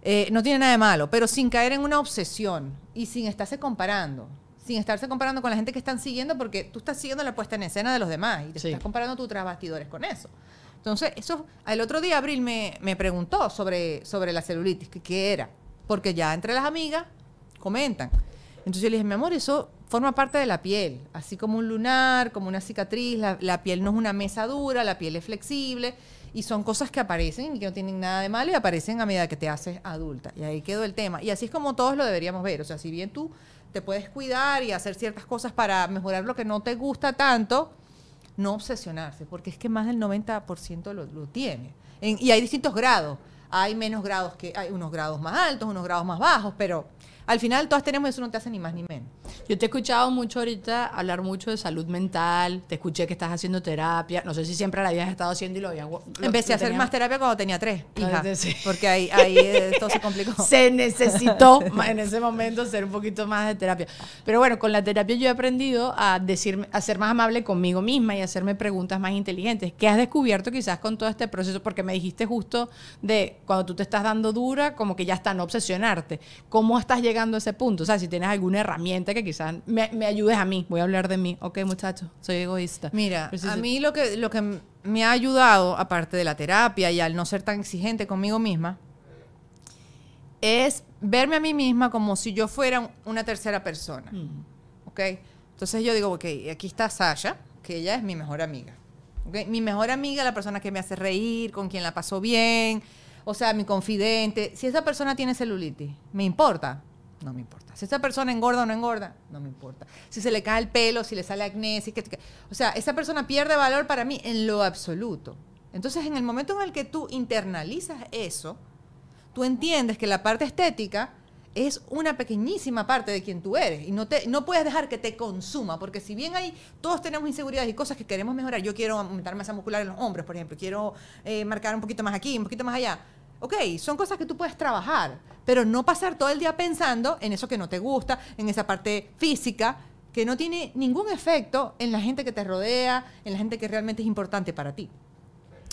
eh, no tiene nada de malo, pero sin caer en una obsesión y sin estarse comparando, sin estarse comparando con la gente que están siguiendo, porque tú estás siguiendo la puesta en escena de los demás y te estás comparando tus bastidores con eso. Entonces, eso, el otro día Abril me, me preguntó sobre, sobre la celulitis, qué era, porque ya entre las amigas comentan. Entonces yo le dije, mi amor, eso forma parte de la piel, así como un lunar, como una cicatriz, la, piel no es una mesa dura, la piel es flexible y son cosas que aparecen y que no tienen nada de malo y aparecen a medida que te haces adulta. Y ahí quedó el tema. Y así es como todos lo deberíamos ver. O sea, si bien tú te puedes cuidar y hacer ciertas cosas para mejorar lo que no te gusta tanto, no obsesionarse, porque es que más del 90% lo, tiene. y hay distintos grados. Hay menos grados que, hay unos grados más altos, unos grados más bajos, pero al final todas tenemos eso, no te hace ni más ni menos. Yo te he escuchado mucho ahorita hablar mucho de salud mental, te escuché que estás haciendo terapia, no sé si siempre la habías estado haciendo y lo habías... Empecé a hacer más terapia cuando tenía tres, hija, porque ahí, ahí eh, todo se complicó. se necesitó en ese momento hacer un poquito más de terapia. Pero bueno, con la terapia yo he aprendido a, decirme, a ser más amable conmigo misma y hacerme preguntas más inteligentes. ¿Qué has descubierto quizás con todo este proceso? Porque me dijiste justo de cuando tú te estás dando dura, como que ya está, no obsesionarte. ¿Cómo estás llegando a ese punto? O sea, si tienes alguna herramienta que quizás me, ayudes a mí. Voy a hablar de mí. Ok, muchachos, soy egoísta. Mira, a mí lo que, me ha ayudado, aparte de la terapia y al no ser tan exigente conmigo misma, es verme a mí misma como si yo fuera una tercera persona. Mm. ¿Ok? Entonces yo digo, ok, aquí está Sasha, que ella es mi mejor amiga. Mi mejor amiga, la persona que me hace reír, con quien la paso bien, o sea, mi confidente. Si esa persona tiene celulitis, me importa no me importa. Si esa persona engorda o no engorda, no me importa. Si se le cae el pelo, si le sale acné, si que, o sea, esa persona pierde valor para mí en lo absoluto. Entonces, en el momento en el que tú internalizas eso, tú entiendes que la parte estética es una pequeñísima parte de quien tú eres y no, te, no puedes dejar que te consuma, porque si bien ahí todos tenemos inseguridades y cosas que queremos mejorar, yo quiero aumentar masa muscular en los hombros, por ejemplo, quiero eh, marcar un poquito más aquí, un poquito más allá, ok, son cosas que tú puedes trabajar, pero no pasar todo el día pensando en eso que no te gusta, en esa parte física que no tiene ningún efecto en la gente que te rodea, en la gente que realmente es importante para ti.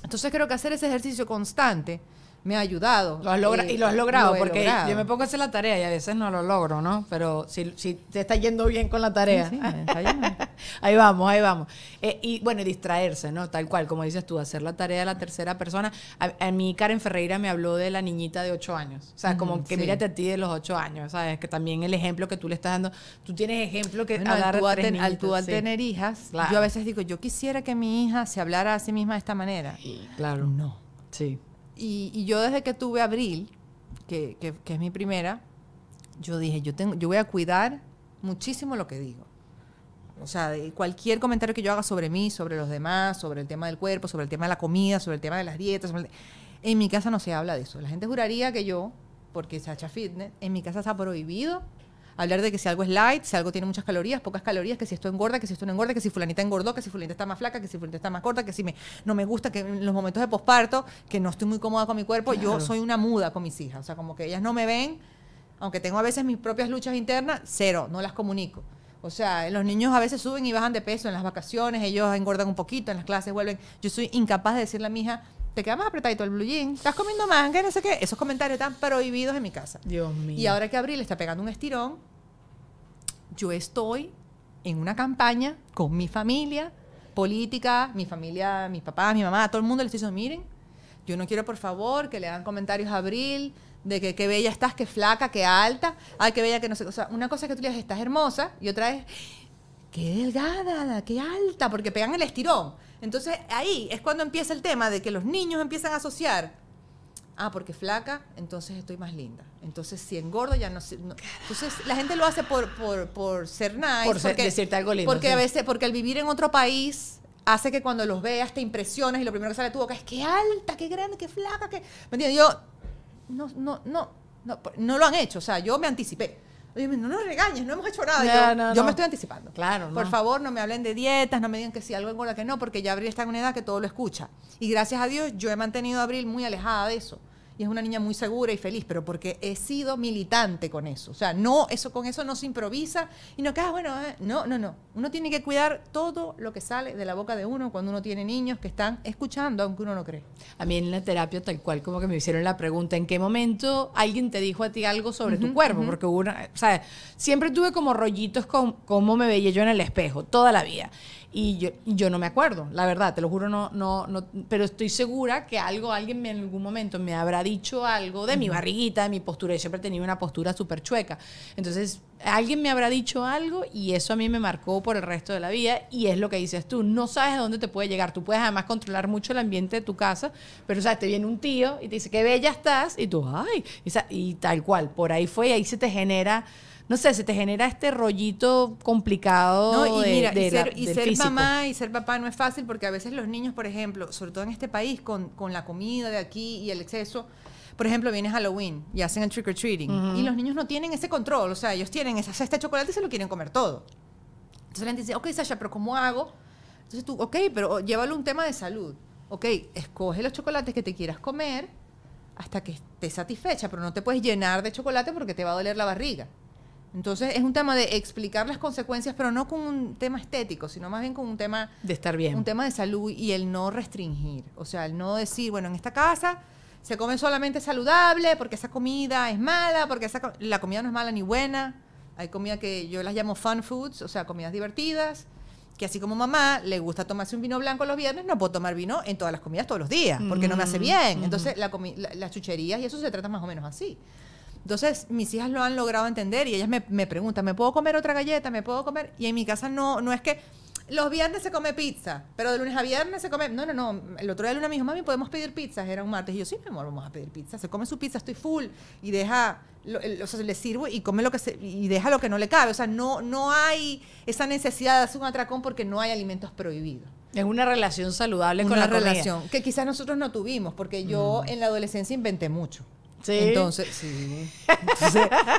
Entonces creo que hacer ese ejercicio constante me ha ayudado. logra y lo has eh, logrado, porque yo me pongo a hacer la tarea y a veces no lo logro, ¿no? Pero si, si te está yendo bien con la tarea. ahí vamos, ahí vamos. Eh, y bueno, distraerse, ¿no? Tal cual, como dices tú, hacer la tarea de la tercera persona. A, mi mí Karen Ferreira me habló de la niñita de ocho años. O sea, como que mírate a ti de los 8 años, ¿sabes? Que también el ejemplo que tú le estás dando, tú tienes ejemplo que al, tú al tener hijas, yo a veces digo, yo quisiera que mi hija se hablara a sí misma de esta manera. Claro. No. Sí. Y, yo desde que tuve Abril, que, es mi primera, yo dije, yo, tengo, yo voy a cuidar muchísimo lo que digo. O sea, cualquier comentario que yo haga sobre mí, sobre los demás, sobre el tema del cuerpo, sobre el tema de la comida, sobre el tema de las dietas. En mi casa no se habla de eso. La gente juraría que yo, porque se hacha fitness, en mi casa se ha prohibido hablar de que si algo es light, si algo tiene muchas calorías, pocas calorías, que si esto engorda, que si esto no engorda, que si fulanita engordó, que si fulanita está más flaca, que si fulanita está más corta, que si me, no me gusta, que en los momentos de posparto, que no estoy muy cómoda con mi cuerpo, yo soy una muda con mis hijas, o sea, como que ellas no me ven, aunque tengo a veces mis propias luchas internas, cero, no las comunico. O sea, los niños a veces suben y bajan de peso en las vacaciones, ellos engordan un poquito, en las clases vuelven. Yo soy incapaz de decirle a mi hija, te queda más apretadito el blue jean, estás comiendo manga, no sé qué. Esos comentarios están prohibidos en mi casa. Dios mío. Y ahora que Abril está pegando un estirón, yo estoy en una campaña con mi familia política, mi familia, mis papás, mi mamá, todo el mundo les estoy diciendo, miren, yo no quiero por favor que le hagan comentarios a Abril de que qué bella estás, qué flaca, qué alta, ay, qué bella que no sé, o sea, una cosa es que tú le dices, estás hermosa, y otra es, qué delgada, qué alta, porque pegan el estirón. Entonces ahí es cuando empieza el tema de que los niños empiezan a asociar ah, porque flaca, entonces estoy más linda. Entonces, si engordo, ya no... Entonces, la gente lo hace por, por, ser nice. Por decirte algo lindo. Porque, a veces, porque el vivir en otro país hace que cuando los veas te impresiones y lo primero que sale de tu boca es qué alta, qué grande, qué flaca, qué... ¿Me entiendes? Yo... no, no, no, no lo han hecho. O sea, yo me anticipé no nos regañes, no hemos hecho nada. yo, me estoy anticipando. Claro, Por favor, no me hablen de dietas, no me digan que sí, algo engorda que no, porque ya Abril está en una edad que todo lo escucha. Y gracias a Dios, yo he mantenido a Abril muy alejada de eso y es una niña muy segura y feliz, pero porque he sido militante con eso. O sea, no, eso con eso no se improvisa y no que, ah, bueno, eh, no, no, no. Uno tiene que cuidar todo lo que sale de la boca de uno cuando uno tiene niños que están escuchando, aunque uno no cree. A mí en la terapia, tal cual como que me hicieron la pregunta, ¿en qué momento alguien te dijo a ti algo sobre tu cuerpo? Porque uno, una, o sea, siempre tuve como rollitos con cómo me veía yo en el espejo, toda la vida. Y yo, no me acuerdo, la verdad, te lo juro, no, no, no, pero estoy segura que algo, alguien en algún momento me habrá dicho algo de mi barriguita, de mi postura. Yo siempre tenido una postura súper chueca. Entonces, alguien me habrá dicho algo y eso a mí me marcó por el resto de la vida y es lo que dices tú, no sabes a dónde te puede llegar, tú puedes además controlar mucho el ambiente de tu casa, pero sabes, te viene un tío y te dice, qué bella estás y tú, ay, y, tal cual, por ahí fue ahí se te genera no sé, se te genera este rollito complicado. y ser, mamá y ser papá no es fácil porque a veces los niños, por ejemplo, sobre todo en este país, con, la comida de aquí y el exceso, por ejemplo, viene Halloween y hacen el trick or treating. Y los niños no tienen ese control. O sea, ellos tienen esa cesta de chocolate y se lo quieren comer todo. Entonces la gente dice, ok, Sasha, pero ¿cómo hago? Entonces tú, ok, pero llévalo un tema de salud. Ok, escoge los chocolates que te quieras comer hasta que estés satisfecha, pero no te puedes llenar de chocolate porque te va a doler la barriga. Entonces es un tema de explicar las consecuencias, pero no con un tema estético, sino más bien con un tema de estar bien. Un tema de salud y el no restringir. O sea, el no decir, bueno, en esta casa se come solamente saludable porque esa comida es mala, porque esa, la comida no es mala ni buena. Hay comida que yo las llamo fun foods, o sea, comidas divertidas, que así como mamá le gusta tomarse un vino blanco los viernes, no puedo tomar vino en todas las comidas todos los días, porque no me hace mm. bien. Mm. Entonces, las chucherías y eso se trata más o menos así. Entonces, mis hijas lo han logrado entender y ellas me, preguntan, ¿me puedo comer otra galleta? ¿Me puedo comer? Y en mi casa no, no es que los viernes se come pizza, pero de lunes a viernes se come. No, no, no. El otro día Luna me dijo, mami, ¿podemos pedir pizza? Era un martes. Y yo, sí, mi amor, vamos a pedir pizza. Se come su pizza, estoy full. Y deja, o sea, le sirvo y come lo que se, y deja lo que no le cabe. O sea, no, no hay esa necesidad de hacer un atracón porque no hay alimentos prohibidos. Es una relación saludable con la relación que quizás nosotros no tuvimos, porque yo mm. en la adolescencia inventé mucho. Entonces,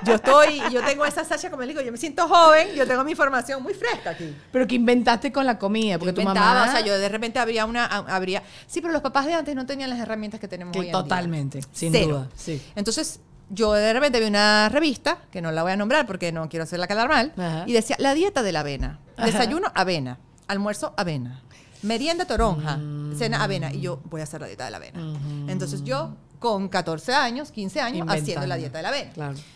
yo estoy, yo tengo esa Sasha, como les digo, yo me siento joven, yo tengo mi formación muy fresca aquí. Pero que inventaste con la comida, porque yo tu mamá. O sea, yo de repente habría una, habría. Sí, pero los papás de antes no tenían las herramientas que tenemos hoy en Totalmente, sin duda. Entonces, yo de repente vi una revista, que no la voy a nombrar porque no quiero hacerla calar mal, y decía, la dieta de la avena. Desayuno, avena. Almuerzo, avena. Merienda, toronja. Mm. Cena, avena. Y yo voy a hacer la dieta de la avena. Mm. Entonces yo con 14 años, 15 años, haciendo la dieta de la B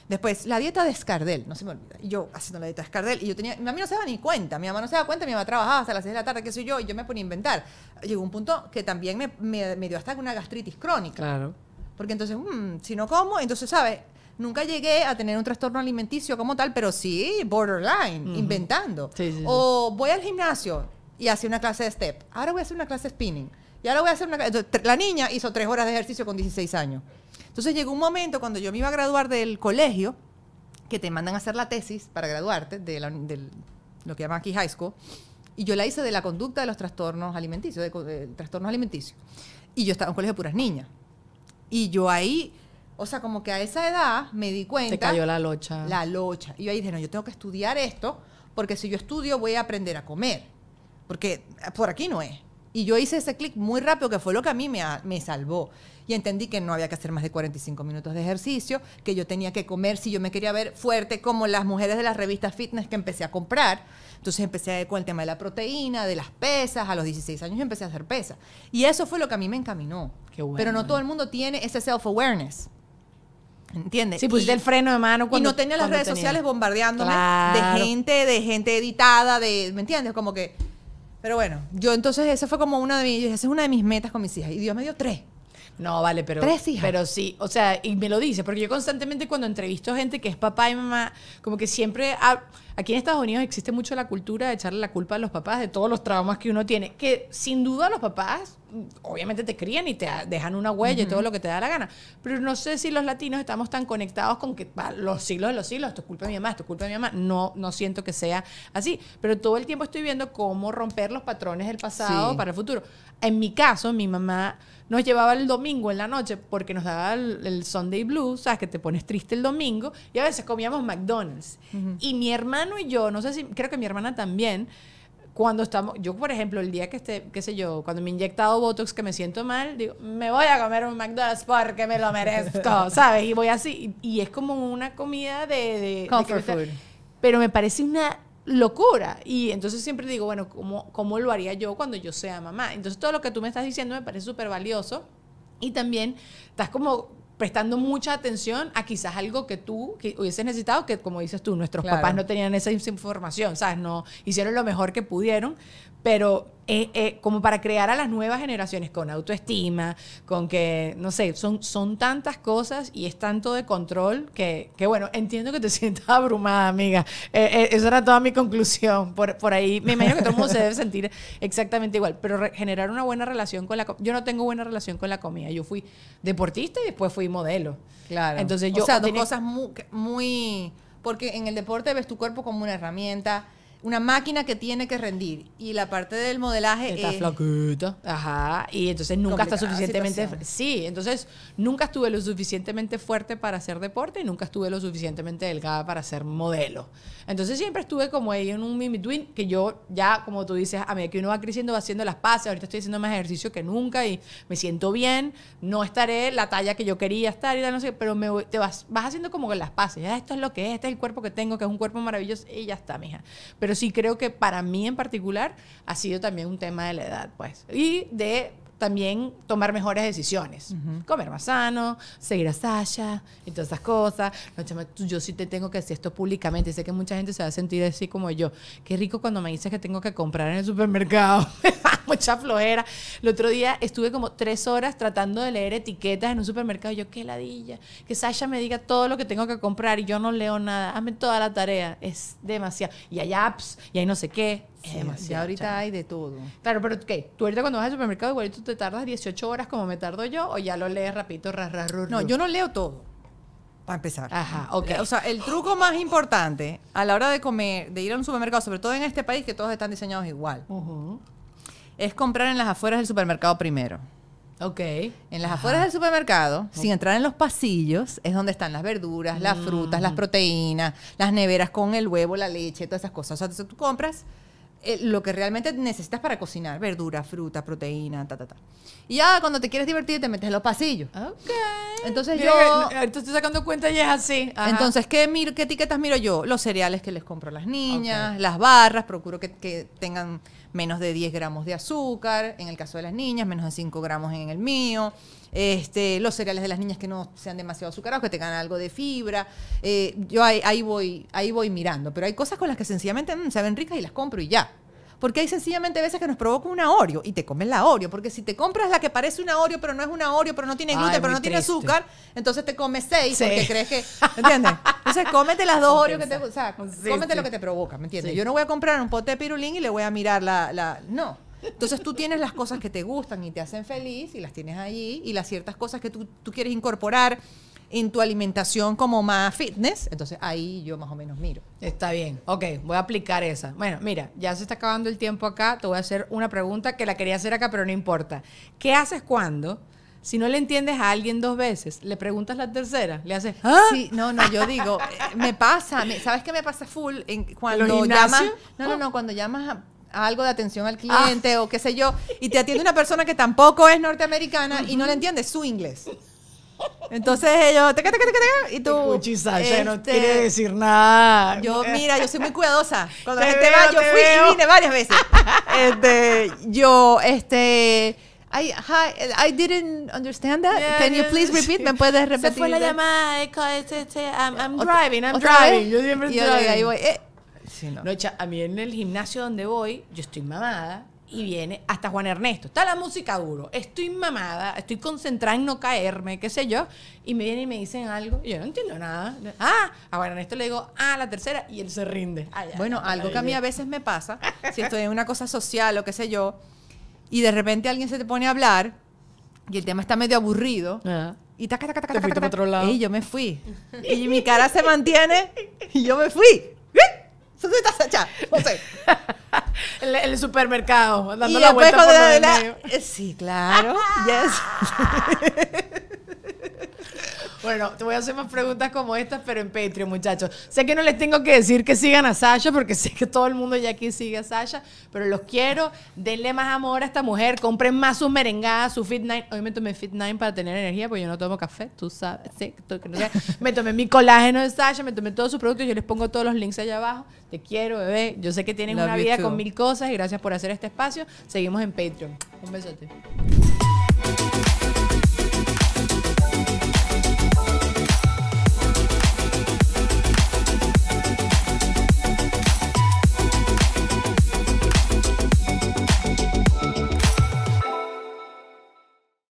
Después, la dieta de Escardel, no se me olvida. Yo haciendo la dieta de Escardel, y yo tenía, mi mamá no se daba ni cuenta, mi mamá no se daba cuenta, mi mamá trabajaba hasta las 6 de la tarde, qué soy yo, y yo me ponía a inventar. Llegó un punto que también me, dio hasta una gastritis crónica. Claro. Porque entonces, mm, si no como, entonces, ¿sabes? Nunca llegué a tener un trastorno alimenticio como tal, pero sí, borderline, inventando. O voy al gimnasio y hace una clase de step. Ahora voy a hacer una clase de spinning y ahora voy a hacer una... la niña hizo tres horas de ejercicio con 16 años. Entonces llegó un momento cuando yo me iba a graduar del colegio, que te mandan a hacer la tesis para graduarte de, lo que llaman aquí high school, y yo la hice de la conducta de los trastornos alimenticios, de, Y yo estaba en un colegio de puras niñas. Y yo ahí, o sea, como que a esa edad me di cuenta... Se cayó la locha. La locha. Y yo ahí dije, no, yo tengo que estudiar esto, porque si yo estudio voy a aprender a comer, porque por aquí no es. Y yo hice ese clic muy rápido, que fue lo que a mí me, me salvó. Y entendí que no había que hacer más de 45 minutos de ejercicio, que yo tenía que comer si yo me quería ver fuerte, como las mujeres de las revistas fitness que empecé a comprar. Entonces empecé con el tema de la proteína, de las pesas. A los 16 años empecé a hacer pesas. Y eso fue lo que a mí me encaminó. Qué bueno, Pero no todo el mundo tiene ese self-awareness. ¿Entiendes? Sí, pusiste y, el freno de mano cuando. Y no tenía las redes sociales bombardeándome de gente, de gente editada, de. ¿Me entiendes? Como que pero bueno, yo entonces esa fue como una de mis, esa es una de mis metas con mis hijas. Y Dios me dio tres. No, vale, pero. Tres hijas. Pero sí, o sea, y me lo dice, porque yo constantemente cuando entrevisto gente que es papá y mamá, como que siempre. Aquí en Estados Unidos existe mucho la cultura de echarle la culpa a los papás de todos los traumas que uno tiene, que sin duda los papás mm, obviamente te crían y te dejan una huella y todo lo que te da la gana, pero no sé si los latinos estamos tan conectados con que los siglos de los siglos, esto es culpa de mi mamá, esto es culpa de mi mamá, no, no siento que sea así, pero todo el tiempo estoy viendo cómo romper los patrones del pasado para el futuro. En mi caso, mi mamá nos llevaba el domingo en la noche porque nos daba el, Sunday Blues, sabes que te pones triste el domingo y a veces comíamos McDonald's y mi hermana y yo, no sé si, creo que mi hermana también, cuando estamos, yo por ejemplo, el día que esté, qué sé yo, cuando me he inyectado Botox que me siento mal, digo, me voy a comer un McDonald's porque me lo merezco, ¿sabes? Y voy así, y, es como una comida de... Comfort food. pero me parece una locura. Y entonces siempre digo, bueno, ¿cómo, ¿cómo lo haría yo cuando yo sea mamá? Entonces todo lo que tú me estás diciendo me parece súper valioso. Y también estás como prestando mucha atención a quizás algo que tú que hubieses necesitado, que como dices tú, nuestros papás no tenían esa información, ¿sabes? No hicieron lo mejor que pudieron, pero eh, eh, como para crear a las nuevas generaciones con autoestima, con que, no sé, son, son tantas cosas y es tanto de control que, que bueno, entiendo que te sientas abrumada, amiga. Eh, esa era toda mi conclusión. Por, ahí, me imagino que todo el mundo se debe sentir exactamente igual, pero generar una buena relación con la Yo no tengo buena relación con la comida. Yo fui deportista y después fui modelo. Claro. Entonces yo... O sea, dos cosas muy... Porque en el deporte ves tu cuerpo como una herramienta una máquina que tiene que rendir y la parte del modelaje está es flaquita. Ajá, y entonces nunca está suficientemente sí, entonces nunca estuve lo suficientemente fuerte para hacer deporte y nunca estuve lo suficientemente delgada para ser modelo. Entonces siempre estuve como ahí en un in que yo ya como tú dices, a medida que uno va creciendo va haciendo las pases, ahorita estoy haciendo más ejercicio que nunca y me siento bien, no estaré la talla que yo quería estar y no sé, pero me te vas vas haciendo como con las pases, ya ah, esto es lo que es, este es el cuerpo que tengo, que es un cuerpo maravilloso y ya está, mija. Pero pero sí creo que para mí en particular ha sido también un tema de la edad, pues. Y de también tomar mejores decisiones. Comer más sano, seguir a Sasha y todas esas cosas. No, yo sí te tengo que decir esto públicamente. Sé que mucha gente se va a sentir así como yo. Qué rico cuando me dices que tengo que comprar en el supermercado. Mucha flojera. El otro día estuve como tres horas tratando de leer etiquetas en un supermercado. Yo, qué ladilla. Que Sasha me diga todo lo que tengo que comprar y yo no leo nada. Hazme toda la tarea. Es demasiado. Y hay apps y hay no sé qué. Es demasiado. ahorita hay de todo. Claro, pero ¿qué? Tú ahorita cuando vas al supermercado, igual tú te tardas 18 horas como me tardo yo, o ya lo lees rapidito, ras, No, yo no leo todo. Para empezar. Ajá, eh, ok. O sea, el truco más importante a la hora de comer, de ir a un supermercado, sobre todo en este país que todos están diseñados igual, es comprar en las afueras del supermercado primero. Ok. En las afueras del supermercado, sin entrar en los pasillos, es donde están las verduras, las frutas, las mm. proteínas, las neveras con el huevo, la leche, todas esas cosas. O sea, tú compras eh, lo que realmente necesitas para cocinar, verdura, fruta, proteína, ta, ta, ta. Y ya cuando te quieres divertir te metes en los pasillos. Ok. Entonces yo... estoy sacando cuenta y es así. Entonces, ¿qué, ¿qué etiquetas miro yo? Los cereales que les compro a las niñas, las barras, procuro que, que, tengan menos de 10 gramos de azúcar, en el caso de las niñas, menos de 5 gramos en el mío este, los cereales de las niñas que no sean demasiado azucarados, que tengan algo de fibra. Eh, yo ahí, voy, ahí voy mirando, pero hay cosas con las que sencillamente mm, se ven ricas y las compro y ya. Porque hay sencillamente veces que nos provoca una Oreo y te comes la Oreo. Porque si te compras la que parece una Oreo, pero no es una Oreo, pero no tiene gluten, pero no tiene azúcar, entonces te comes seis porque crees que. ¿Entiendes? Entonces cómete las dos Oreos que te. O sea, cómete lo que te provoca, ¿me entiendes? Yo no voy a comprar un pote de pirulín y le voy a mirar la no. Entonces tú tienes las cosas que te gustan y te hacen feliz y las tienes allí y las ciertas cosas que tú, quieres incorporar en tu alimentación como más fitness, entonces ahí yo más o menos miro. Está bien, ok, voy a aplicar esa. Bueno, mira, ya se está acabando el tiempo acá, te voy a hacer una pregunta que la quería hacer acá, pero no importa. ¿Qué haces cuando? Si no le entiendes a alguien dos veces, le preguntas la tercera, le haces, ¿Ah? Sí, no, no, yo digo, eh, me pasa, ¿sabes qué me pasa full? En, cuando llamas, no, no, no, cuando llamas a, algo de atención al ah. cliente o qué sé yo, y te atiende una persona que tampoco es norteamericana y no le entiende su inglés. Entonces ellos, te te te, te te, y tú. no este, quiere decir nada. Yo, mira, yo soy muy cuidadosa. Cuando la gente va, yo fui y vine varias veces. Este, yo, este. I, hi, I didn't understand that. Can you please repeat? ¿Me puedes repetir? Se fue la llamada. I'm, I'm driving, I'm driving. Yo siempre estoy. ahí voy. Eh, no. a mí en el gimnasio donde voy, yo estoy mamada y viene hasta Juan Ernesto. Está la música duro, estoy mamada, estoy concentrada en no caerme, qué sé yo, y me vienen y me dicen algo y yo no entiendo nada. Ah, a Juan Ernesto le digo, ah, la tercera, y él se rinde. bueno, algo que a mí a veces me pasa, si estoy en una cosa social o qué sé yo, y de repente alguien se te pone a hablar y el tema está medio aburrido. Ah. Y taca, taca, Y yo me fui. Y mi cara se mantiene y yo me fui. ¿Dónde estás allá? José. el, el supermercado, dando la vuelta por la, la... Eh, sí, claro. yes. Bueno, te voy a hacer más preguntas como estas, pero en Patreon, muchachos. Sé que no les tengo que decir que sigan a Sasha, porque sé que todo el mundo ya aquí sigue a Sasha, pero los quiero. Denle más amor a esta mujer. Compren más sus merengadas, su Fit Nine. Hoy me tomé Fit Nine para tener energía, porque yo no tomo café, tú sabes. Sí, Me tomé mi colágeno de Sasha, me tomé todos sus productos. Yo les pongo todos los links allá abajo. Te quiero, bebé. Yo sé que tienen una vida con mil cosas y gracias por hacer este espacio. Seguimos en Patreon. Un besote.